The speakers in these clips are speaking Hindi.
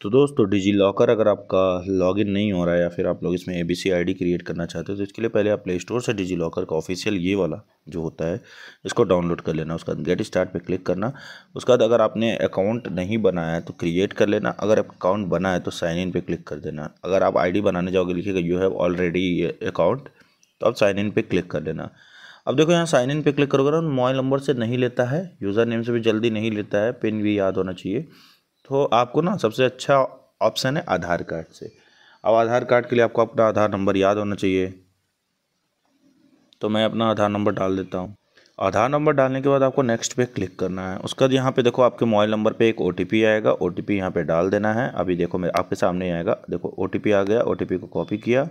तो दोस्तों डिजी लॉकर अगर आपका लॉगिन नहीं हो रहा है या फिर आप लोग इसमें A B I D create करना चाहते हो तो इसके लिए पहले आप प्ले स्टोर से डिजी लॉकर का ऑफिशियल ये वाला जो होता है इसको डाउनलोड कर लेना उसका गेट स्टार्ट पे क्लिक करना उसके बाद अगर आपने अकाउंट नहीं बनाया है तो क्रिएट कर लेना अगर अकाउंट बना है तो साइन इन पे क्लिक कर देना अगर आप आई डी बनाने जाओगे लिखेगा यू हैव ऑलरेडी अकाउंट तो आप साइन इन पे क्लिक कर लेना अब देखो यहाँ साइन इन पर क्लिक करोगे ना मोबाइल तो नंबर से नहीं लेता है यूज़र नेम से भी जल्दी नहीं लेता है पिन भी याद होना चाहिए तो आपको ना सबसे अच्छा ऑप्शन है आधार कार्ड से अब आधार कार्ड के लिए आपको अपना आधार नंबर याद होना चाहिए तो मैं अपना आधार नंबर डाल देता हूँ आधार नंबर डालने के बाद आपको नेक्स्ट पे क्लिक करना है उसका यहाँ पे देखो आपके मोबाइल नंबर पे एक ओ आएगा ओ टी यहाँ पर डाल देना है अभी देखो मेरे आपके सामने आएगा देखो ओ आ गया ओ को कॉपी किया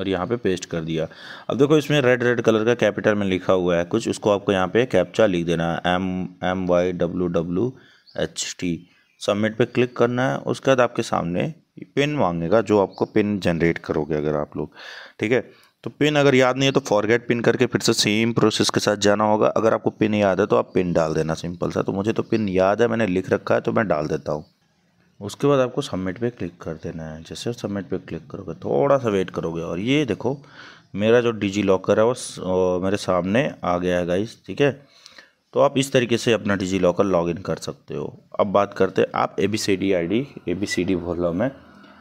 और यहाँ पे पेस्ट कर दिया अब देखो इसमें रेड रेड कलर का कैपिटल में लिखा हुआ है कुछ उसको आपको यहाँ पे कैप्चा लिख देना है M M Y W W H T submit पर क्लिक करना है उसके बाद आपके सामने पिन मांगेगा जो आपको पिन जनरेट करोगे अगर आप लोग ठीक है तो पिन अगर याद नहीं है तो फॉरगेट पिन करके फिर से सेम प्रोसेस के साथ जाना होगा अगर आपको पिन याद है तो आप पिन डाल देना सिंपल सा तो मुझे तो पिन याद है मैंने लिख रखा है तो मैं डाल देता हूँ उसके बाद आपको सबमिट पे क्लिक कर देना है जैसे सबमिट पे क्लिक करोगे थोड़ा सा वेट करोगे और ये देखो मेरा जो डिजी लॉकर है वो मेरे सामने आ गया है गाइस ठीक है तो आप इस तरीके से अपना डिजी लॉकर लॉग इन कर सकते हो अब बात करते हैं आप A B C D I D A B C D बोल रहा हूँ मैं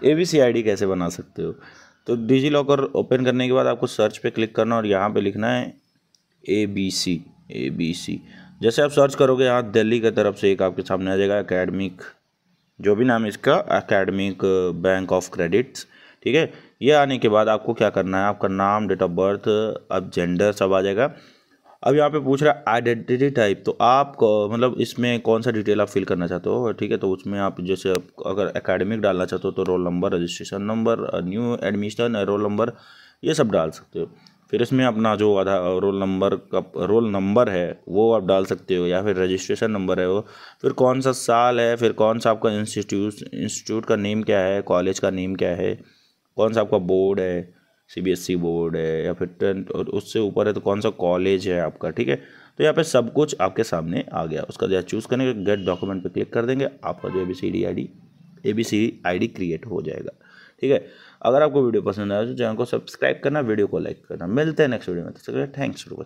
ए बी सी आई डी कैसे बना सकते हो तो डिजी लॉकर ओपन करने के बाद आपको सर्च पे क्लिक करना और यहाँ पे लिखना है ए बी सी ए बी सी जैसे आप सर्च करोगे यहाँ दिल्ली की तरफ से एक आपके सामने आ जाएगा अकेडमिक जो भी नाम है इसका अकेडमिक बैंक ऑफ क्रेडिट्स ठीक है ये आने के बाद आपको क्या करना है आपका नाम डेट ऑफ बर्थ अब जेंडर सब आ जाएगा अब यहाँ पे पूछ रहा है आइडेंटिटी टाइप तो आप मतलब इसमें कौन सा डिटेल आप फिल करना चाहते हो ठीक है तो उसमें आप जैसे आप अगर एकेडमिक डालना चाहते हो तो roll number registration number new admission roll number ये सब डाल सकते हो फिर इसमें अपना जो आधा रोल नंबर का रोल नंबर है वो आप डाल सकते हो या फिर रजिस्ट्रेशन नंबर है वो फिर कौन सा साल है फिर कौन सा आपका इंस्टीट्यूट इंस्टीट्यूट का नेम क्या है कॉलेज का नेम क्या है कौन सा आपका बोर्ड है सीबीएसई e बोर्ड है या फिर टेंथ और उससे ऊपर है तो कौन सा कॉलेज है आपका ठीक है तो यहाँ पे सब कुछ आपके सामने आ गया उसका जो चूज़ करेंगे गेट डॉक्यूमेंट पे क्लिक कर देंगे आपका जो A B C D I D A B C I D create हो जाएगा ठीक है अगर आपको वीडियो पसंद आया तो चैनल को सब्सक्राइब करना वीडियो को लाइक करना मिलते हैं नेक्स्ट वीडियो में थैंक्स